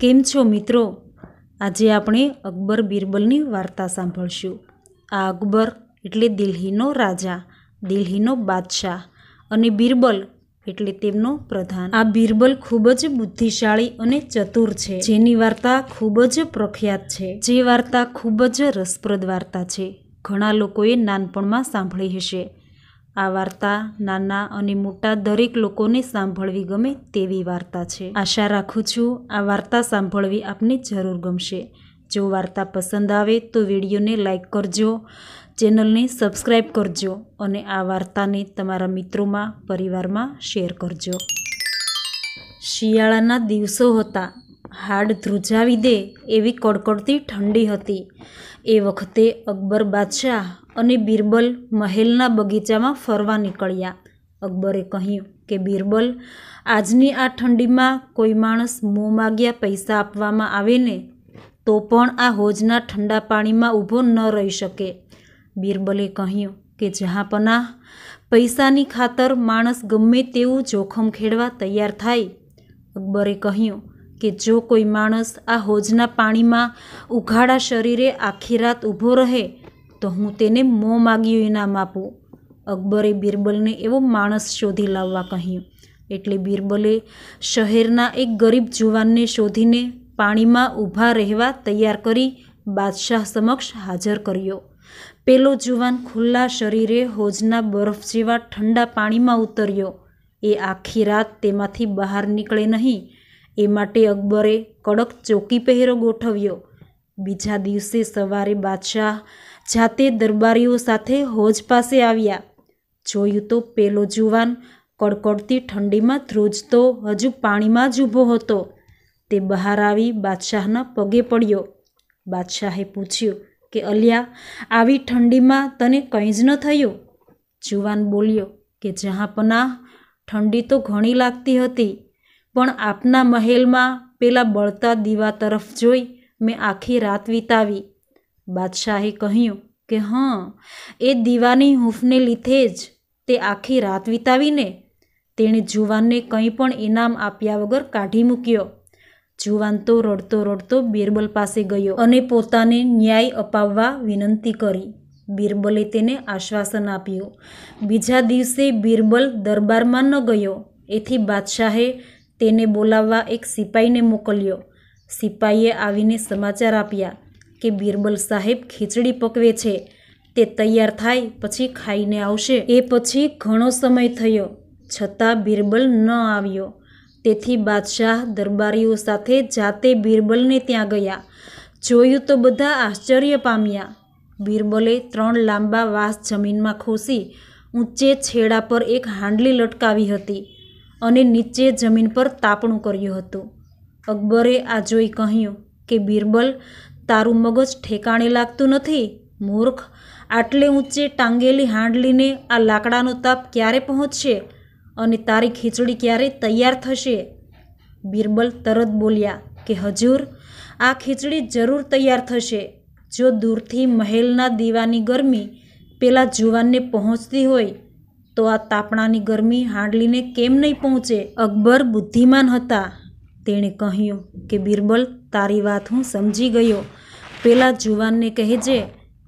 કેમ છો મિત્રો આજે આપણે અકબર બિરબલની વાર્તા સાંભળશું આ અકબર એટલે દિલ્હીનો રાજા દિલ્હીનો બાદશાહ અને બિરબલ એટલે તેમનો પ્રધાન આ બિરબલ ખૂબ જ બુદ્ધિશાળી અને ચતુર છે જેની વાર્તા ખૂબ જ પ્રખ્યાત છે જે વાર્તા ખૂબ જ રસપ્રદ વાર્તા છે ઘણા લોકોએ નાનપણમાં સાંભળી હશે આ વાર્તા નાના અને મોટા દરેક લોકોને સાંભળવી ગમે તેવી વાર્તા છે આશા રાખું છું આ વાર્તા સાંભળવી આપને જરૂર ગમશે જો વાર્તા પસંદ આવે તો વિડીયોને લાઇક કરજો ચેનલને સબસ્ક્રાઈબ કરજો અને આ વાર્તાને તમારા મિત્રોમાં પરિવારમાં શેર કરજો શિયાળાના દિવસો હતા હાડ ધ્રુજાવી દે એવી કડકડતી ઠંડી હતી એ વખતે અકબર બાદશાહ અને બિરબલ મહેલના બગીચામાં ફરવા નીકળ્યા અકબરે કહ્યું કે બિરબલ આજની આ ઠંડીમાં કોઈ માણસ મોં માગ્યા પૈસા આપવામાં આવે ને તો પણ આ હોજના ઠંડા પાણીમાં ઊભો ન રહી શકે બિરબલે કહ્યું કે જહાંપનાહ પૈસાની ખાતર માણસ ગમે તેવું જોખમ ખેડવા તૈયાર થાય અકબરે કહ્યું કે જો કોઈ માણસ આ હોજના પાણીમાં ઉઘાડા શરીરે આખી રાત ઊભો રહે તો હું તેને મોં માગ્યું ઇનામ આપું અકબરે બિરબલને એવો માણસ શોધી લાવવા કહ્યું એટલે બિરબલે શહેરના એક ગરીબ જુવાનને શોધીને પાણીમાં ઊભા રહેવા તૈયાર કરી બાદશાહ સમક્ષ હાજર કર્યો પેલો જુવાન ખુલ્લા શરીરે હોજના બરફ જેવા ઠંડા પાણીમાં ઉતર્યો એ આખી રાત તેમાંથી બહાર નીકળે નહીં એ માટે અકબરે કડક ચોકી પહેરો ગોઠવ્યો બીજા દિવસે સવારે બાદશાહ જાતે દરબારીઓ સાથે હોજ પાસે આવ્યા જોયું તો પેલો જુવાન કડકડતી ઠંડીમાં ધ્રુજતો હજુ પાણીમાં જ ઊભો હતો તે બહાર આવી બાદશાહના પગે પડ્યો બાદશાહે પૂછ્યું કે અલ્યા આવી ઠંડીમાં તને કંઈ જ ન થયું જુવાન બોલ્યો કે જહાંપનાહ ઠંડી તો ઘણી લાગતી હતી પણ આપના મહેલમાં પેલા બળતા દીવા તરફ જોઈ મેં આખી રાત વિતાવી બાદશાહે કહ્યું કે હં એ દીવાની હૂંફને લીધે જ તે આખી રાત વિતાવીને તેણે જુવાનને કંઈ પણ ઇનામ આપ્યા વગર કાઢી મૂક્યો જુવાન તો રડતો રડતો બિરબલ પાસે ગયો અને પોતાને ન્યાય અપાવવા વિનંતી કરી બિરબલે તેને આશ્વાસન આપ્યું બીજા દિવસે બિરબલ દરબારમાં ન ગયો એથી બાદશાહે તેને બોલાવવા એક સિપાઈને મોકલ્યો સિપાઈએ આવીને સમાચાર આપ્યા કે બિરબલ સાહેબ ખીચડી પકવે છે તે તૈયાર થાય પછી ખાઈને આવશે એ પછી ઘણો સમય થયો છતાં બિરબલ ન આવ્યો તેથી બાદશાહ દરબારીઓ સાથે જાતે બિરબલને ત્યાં ગયા જોયું તો બધા આશ્ચર્ય પામ્યા બિરબલે ત્રણ લાંબા વાસ જમીનમાં ખોસી ઊંચે છેડા પર એક હાંડલી લટકાવી હતી અને નીચે જમીન પર તાપણું કર્યું હતું અકબરે આ જોઈ કહ્યું કે બિરબલ તારું મગજ ઠેકાણે લાગતું નથી મૂર્ખ આટલે ઊંચે ટાંગેલી હાંડલીને આ લાકડાનો તાપ ક્યારે પહોંચશે અને તારી ખીચડી ક્યારે તૈયાર થશે બિરબલ તરત બોલ્યા કે હજુર આ ખીચડી જરૂર તૈયાર થશે જો દૂરથી મહેલના દીવાની ગરમી પેલા જુવાનને પહોંચતી હોય તો આ તાપણાની ગરમી હાંડલીને કેમ નહીં પહોંચે અકબર બુદ્ધિમાન હતા તેણે કહ્યું કે બિરબલ તારી વાત હું સમજી ગયો પેલા જુવાનને કહેજે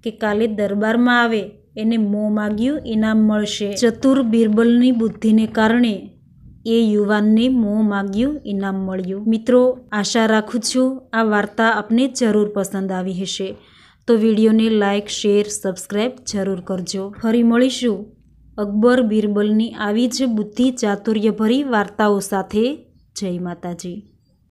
કે કાલે દરબારમાં આવે એને મોં માગ્યું ઇનામ મળશે ચતુર બિરબલની બુદ્ધિને કારણે એ યુવાનને મોં માગ્યું ઇનામ મળ્યું મિત્રો આશા રાખું છું આ વાર્તા આપને જરૂર પસંદ આવી હશે તો વિડીયોને લાઇક શેર સબસ્ક્રાઈબ જરૂર કરજો ફરી મળીશું અકબર બિરબલની આવી જ બુદ્ધિ ચાતુર્યભરી વાર્તાઓ સાથે જય માતાજી